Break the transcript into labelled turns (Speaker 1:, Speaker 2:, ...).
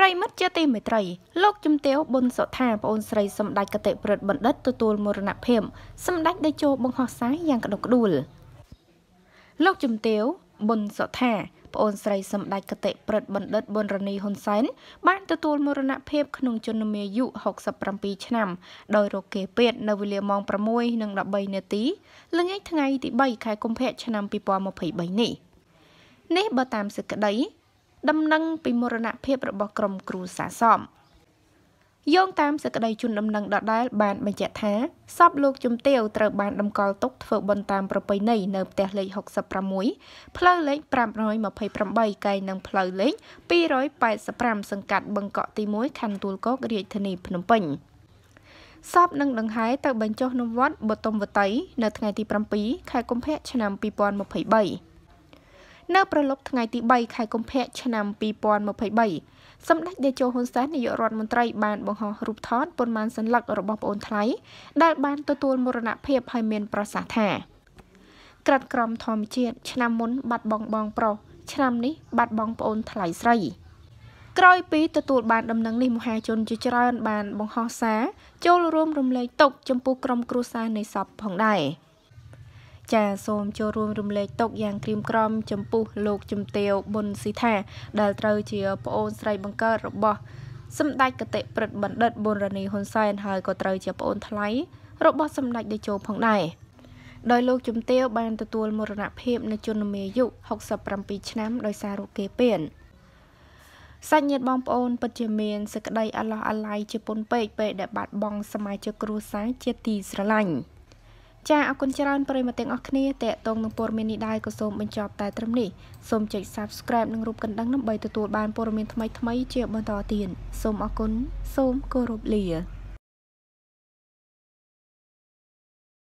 Speaker 1: ប្រិមិត្តជាទីមេត្រីលោកជំទាវប៊ុនសុថាប្អូនស្រីសម្ដេចកតិប្រិទ្ធបណ្ឌិតទទួលមរណភាពសម្ដេចតេជោបង្ហោះសារយ៉ាងក្តុកក្តួលលោកជំទាវប៊ុនសុថាប្អូនស្រីសម្ដេចកតិប្រិទ្ធបណ្ឌិតប៊ុនរនីហ៊ុនសែនបានទទួល មរណភាពក្នុងជន្មាយុ67ឆ្នាំដោយរោគគេពេទ្យនៅវេលាម៉ោង6:13នាទីល្ងាចថ្ងៃទី3ខែកុម្ភៈឆ្នាំ2023នេះ នេះ បើតាមសេចក្តីដំណឹងពីមរណភាពរបស់ក្រុមគ្រូសាសមយោងតាមសេចក្តីជូនដំណឹងដដែលបានបញ្ជាក់ថាសពលោកជំទាវត្រូវបានតម្កល់ទុកធ្វើបុណ្យតាមប្រពៃណីនៅផ្ទះលេខ66ផ្លូវលេខ528កែនឹងផ្លូវលេខ285សង្កាត់បឹងកក់ទី1ខណ្ឌទួលគោករាជធានីភ្នំពេញសពនឹងដង្ហែទៅបញ្ចុះនៅវត្តបតុមវតីនៅថ្ងៃទី7ខែកុម្ភៈឆ្នាំ2023នៅប្រឡប់ថ្ងៃទី3ខែកុម្ភៈឆ្នាំ2023សម្ដេចតេជោហ៊ុនសែននាយករដ្ឋមន្ត្រី បានបង្ហោះរូបថតប៉ុន្មានសញ្ញារបស់ប្អូនថ្លៃដែល បានទទួលមរណភាពហើយមាន ប្រសាសន៍ថាក្រិតក្រមធម្មជាតិឆ្នាំមុនបាត់បងបងប្រុសឆ្នាំនេះ បាត់បងប្អូនថ្លៃស្រី ក្រោយពីទទួលបានដំណឹងនេះមហាជនជាច្រើន បាន បង្ហោះសារ ចូលរួមរំលែកទុក្ខចំពោះក្រុម គ្រួសារនៃសពផងដែរ។ចាសូមចូលរួមរំលែកទុកយ៉ាងក្រៀមក្រំចំពោះលោកជំទាវប៊ុនស៊ីថា ដែលត្រូវជា ប្អូនស្រីបង្កើតរបស់សម្ដេចកតិព្រឹទ្ធបណ្ឌិតប៊ុនរនីហ៊ុនសែនហើយក៏ត្រូវជាប្អូនថ្លៃរបស់សម្ដេចតេជោផងដែរដោយលោកជំទាវបានទទួលមរណភាពនៅជន្មាយុ67ឆ្នាំដោយសាររោគគេពៀនសច្ញាតបងប្អូនពិតជាមានសេចក្តីអាឡោះអាល័យជាពុនពេកពេលដែលបាត់បង់សមាជិកគ្រួសារជាទីស្រឡាញ់។ចាអរគុណច្រើនប្រិយមិត្តទាំងអស់គ្នាតេតងនឹងព័ត៌មាននេះដែរក៏សូមបញ្ចប់តែត្រឹមនេះសូមចុច Subscribe និងរូបកណ្ដឹងដើម្បីទទួលបានព័ត៌មានថ្មីៗជាបន្តទៀតសូមអរគុណសូមគោរពលា